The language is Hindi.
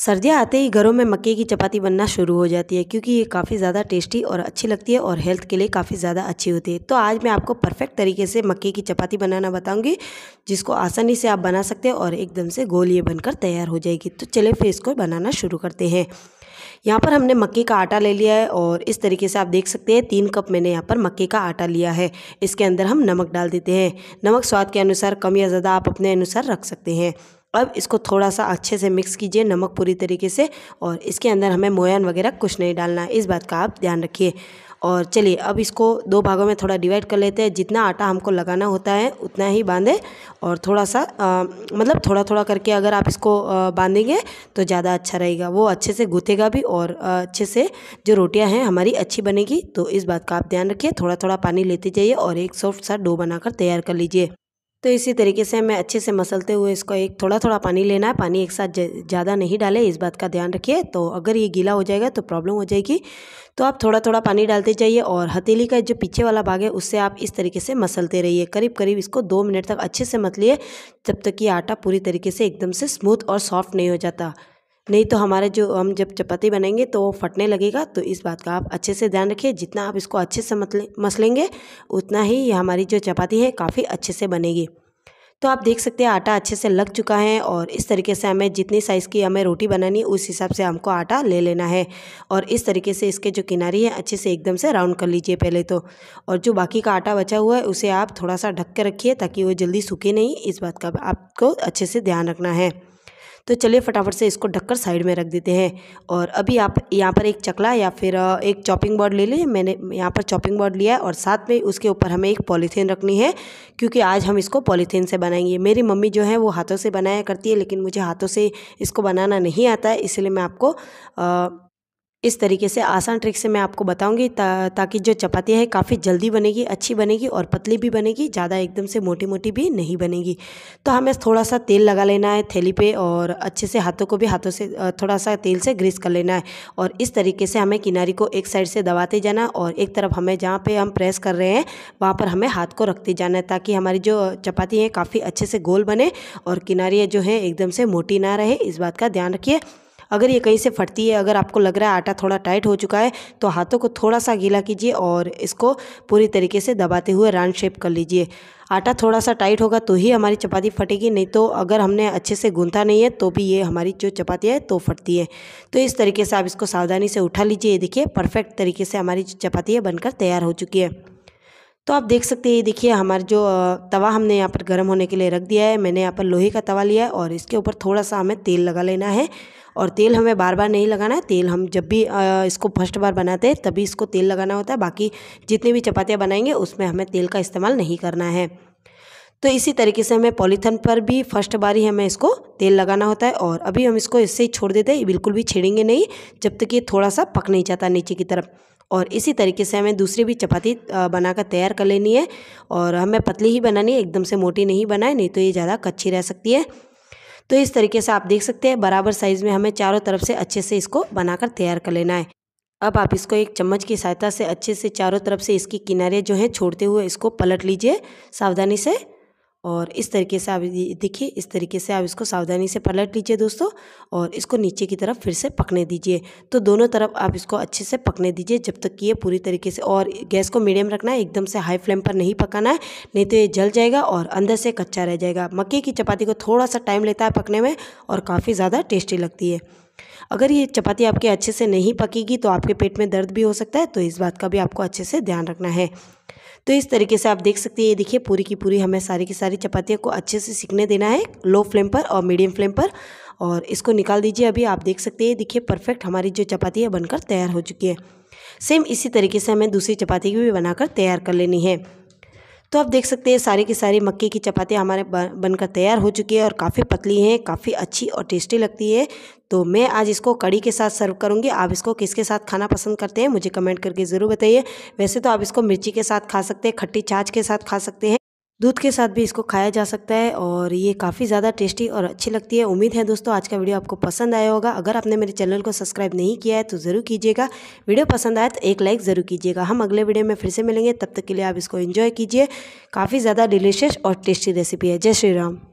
सर्दियाँ आते ही घरों में मक्के की चपाती बनना शुरू हो जाती है क्योंकि ये काफ़ी ज़्यादा टेस्टी और अच्छी लगती है और हेल्थ के लिए काफ़ी ज़्यादा अच्छी होती है तो आज मैं आपको परफेक्ट तरीके से मक्के की चपाती बनाना बताऊंगी जिसको आसानी से आप बना सकते हैं और एकदम से गोल ये बनकर तैयार हो जाएगी तो चले फिर इसको बनाना शुरू करते हैं यहाँ पर हमने मक्के का आटा ले लिया है और इस तरीके से आप देख सकते हैं तीन कप मैंने यहाँ पर मक्के का आटा लिया है इसके अंदर हम नमक डाल देते हैं नमक स्वाद के अनुसार कम या ज़्यादा आप अपने अनुसार रख सकते हैं अब इसको थोड़ा सा अच्छे से मिक्स कीजिए नमक पूरी तरीके से और इसके अंदर हमें मोयन वगैरह कुछ नहीं डालना इस बात का आप ध्यान रखिए और चलिए अब इसको दो भागों में थोड़ा डिवाइड कर लेते हैं जितना आटा हमको लगाना होता है उतना ही बांधें और थोड़ा सा आ, मतलब थोड़ा थोड़ा करके अगर आप इसको बांधेंगे तो ज़्यादा अच्छा रहेगा वो अच्छे से गूथेगा भी और अच्छे से जो रोटियाँ हैं हमारी अच्छी बनेगी तो इस बात का आप ध्यान रखिए थोड़ा थोड़ा पानी लेते जाइए और एक सॉफ्ट सा डो बनाकर तैयार कर लीजिए तो इसी तरीके से हमें अच्छे से मसलते हुए इसको एक थोड़ा थोड़ा पानी लेना है पानी एक साथ ज़्यादा नहीं डालें इस बात का ध्यान रखिए तो अगर ये गीला हो जाएगा तो प्रॉब्लम हो जाएगी तो आप थोड़ा थोड़ा पानी डालते जाइए और हथेली का जो पीछे वाला भाग है उससे आप इस तरीके से मसलते रहिए करीब करीब इसको दो मिनट तक अच्छे से मतलिए जब तक ये आटा पूरी तरीके से एकदम से स्मूथ और सॉफ्ट नहीं हो जाता नहीं तो हमारे जो हम जब चपाती बनाएंगे तो वो फटने लगेगा तो इस बात का आप अच्छे से ध्यान रखिए जितना आप इसको अच्छे से मतले मसलेंगे उतना ही ये हमारी जो चपाती है काफ़ी अच्छे से बनेगी तो आप देख सकते हैं आटा अच्छे से लग चुका है और इस तरीके से हमें जितनी साइज़ की हमें रोटी बनानी है उस हिसाब से हमको आटा ले लेना है और इस तरीके से इसके जो किनारी है अच्छे से एकदम से राउंड कर लीजिए पहले तो और जो बाकी का आटा बचा हुआ है उसे आप थोड़ा सा ढक के रखिए ताकि वो जल्दी सूखे नहीं इस बात का आपको अच्छे से ध्यान रखना है तो चलिए फटाफट से इसको ढककर साइड में रख देते हैं और अभी आप यहाँ पर एक चकला या फिर एक चॉपिंग बोर्ड ले लें मैंने यहाँ पर चॉपिंग बोर्ड लिया है और साथ में उसके ऊपर हमें एक पॉलीथीन रखनी है क्योंकि आज हम इसको पॉलीथीन से बनाएंगे मेरी मम्मी जो है वो हाथों से बनाया करती है लेकिन मुझे हाथों से इसको बनाना नहीं आता है इसलिए मैं आपको इस तरीके से आसान ट्रिक से मैं आपको बताऊंगी ता, ताकि जो चपाती है काफ़ी जल्दी बनेगी अच्छी बनेगी और पतली भी बनेगी ज़्यादा एकदम से मोटी मोटी भी नहीं बनेगी तो हमें थोड़ा सा तेल लगा लेना है थैली पे और अच्छे से हाथों को भी हाथों से थोड़ा सा तेल से ग्रीस कर लेना है और इस तरीके से हमें किनारी को एक साइड से दबाते जाना और एक तरफ हमें जहाँ पर हम प्रेस कर रहे हैं वहाँ पर हमें हाथ को रखते जाना है ताकि हमारी जो चपाती है काफ़ी अच्छे से गोल बने और किनारियाँ जो हैं एकदम से मोटी ना रहे इस बात का ध्यान रखिए अगर ये कहीं से फटती है अगर आपको लग रहा है आटा थोड़ा टाइट हो चुका है तो हाथों को थोड़ा सा गीला कीजिए और इसको पूरी तरीके से दबाते हुए राउंड शेप कर लीजिए आटा थोड़ा सा टाइट होगा तो ही हमारी चपाती फटेगी नहीं तो अगर हमने अच्छे से गूंथा नहीं है तो भी ये हमारी जो चपाती है तो फटती है तो इस तरीके से आप इसको सावधानी से उठा लीजिए देखिए परफेक्ट तरीके से हमारी चपाती है बनकर तैयार हो चुकी है तो आप देख सकते हैं देखिए हमारा जो तवा हमने यहाँ पर गर्म होने के लिए रख दिया है मैंने यहाँ पर लोहे का तवा लिया है और इसके ऊपर थोड़ा सा हमें तेल लगा लेना है और तेल हमें बार बार नहीं लगाना है तेल हम जब भी इसको फर्स्ट बार बनाते हैं तभी इसको तेल लगाना होता है बाकी जितनी भी चपातियाँ बनाएंगे उसमें हमें तेल का इस्तेमाल नहीं करना है तो इसी तरीके से हमें पॉलीथन पर भी फर्स्ट बार ही हमें इसको तेल लगाना होता है और अभी हम इसको इससे ही छोड़ देते हैं बिल्कुल भी छेड़ेंगे नहीं जब तक ये थोड़ा सा पक नहीं जाता नीचे की तरफ और इसी तरीके से हमें दूसरी भी चपाती बनाकर तैयार कर लेनी है और हमें पतली ही बनानी है एकदम से मोटी नहीं बनाए नहीं तो ये ज़्यादा कच्ची रह सकती है तो इस तरीके से आप देख सकते हैं बराबर साइज़ में हमें चारों तरफ से अच्छे से इसको बनाकर तैयार कर लेना है अब आप इसको एक चम्मच की सहायता से अच्छे से चारों तरफ से इसकी किनारे जो हैं छोड़ते हुए इसको पलट लीजिए सावधानी से और इस तरीके से आप देखिए इस तरीके से आप इसको सावधानी से पलट लीजिए दोस्तों और इसको नीचे की तरफ फिर से पकने दीजिए तो दोनों तरफ आप इसको अच्छे से पकने दीजिए जब तक कि ये पूरी तरीके से और गैस को मीडियम रखना है एकदम से हाई फ्लेम पर नहीं पकाना है नहीं तो ये जल जाएगा और अंदर से कच्चा रह जाएगा मक्के की चपाती को थोड़ा सा टाइम लेता है पकने में और काफ़ी ज़्यादा टेस्टी लगती है अगर ये चपाती आपके अच्छे से नहीं पकेगी तो आपके पेट में दर्द भी हो सकता है तो इस बात का भी आपको अच्छे से ध्यान रखना है तो इस तरीके से आप देख सकते हैं ये देखिए पूरी की पूरी हमें सारी की सारी चपातियाँ को अच्छे से सीखने देना है लो फ्लेम पर और मीडियम फ्लेम पर और इसको निकाल दीजिए अभी आप देख सकते हैं देखिए परफेक्ट हमारी जो चपाती है बनकर तैयार हो चुकी है सेम इसी तरीके से हमें दूसरी चपाती भी बनाकर तैयार कर लेनी है तो आप देख सकते हैं सारी की सारी मक्के की चपातियाँ हमारे बनकर तैयार हो चुकी है और काफ़ी पतली हैं काफ़ी अच्छी और टेस्टी लगती है तो मैं आज इसको कड़ी के साथ सर्व करूँगी आप इसको किसके साथ खाना पसंद करते हैं मुझे कमेंट करके ज़रूर बताइए वैसे तो आप इसको मिर्ची के साथ खा सकते हैं खट्टी छाछ के साथ खा सकते हैं दूध के साथ भी इसको खाया जा सकता है और ये काफ़ी ज़्यादा टेस्टी और अच्छी लगती है उम्मीद है दोस्तों आज का वीडियो आपको पसंद आया होगा अगर आपने मेरे चैनल को सब्सक्राइब नहीं किया है तो ज़रूर कीजिएगा वीडियो पसंद आए तो एक लाइक ज़रूर कीजिएगा हम अगले वीडियो में फिर से मिलेंगे तब तक के लिए आप इसको इन्जॉय कीजिए काफ़ी ज़्यादा डिलीशियस और टेस्टी रेसिपी है जय श्री राम